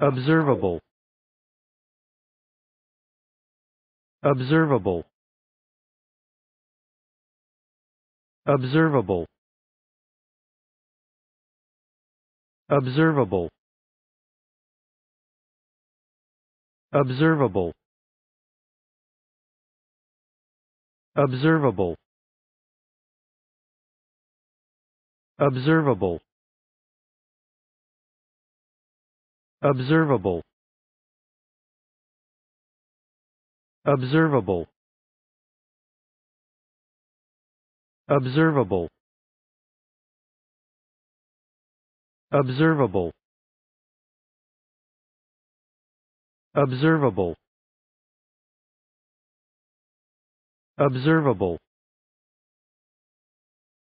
observable observable observable observable observable observable observable observable observable observable observable observable observable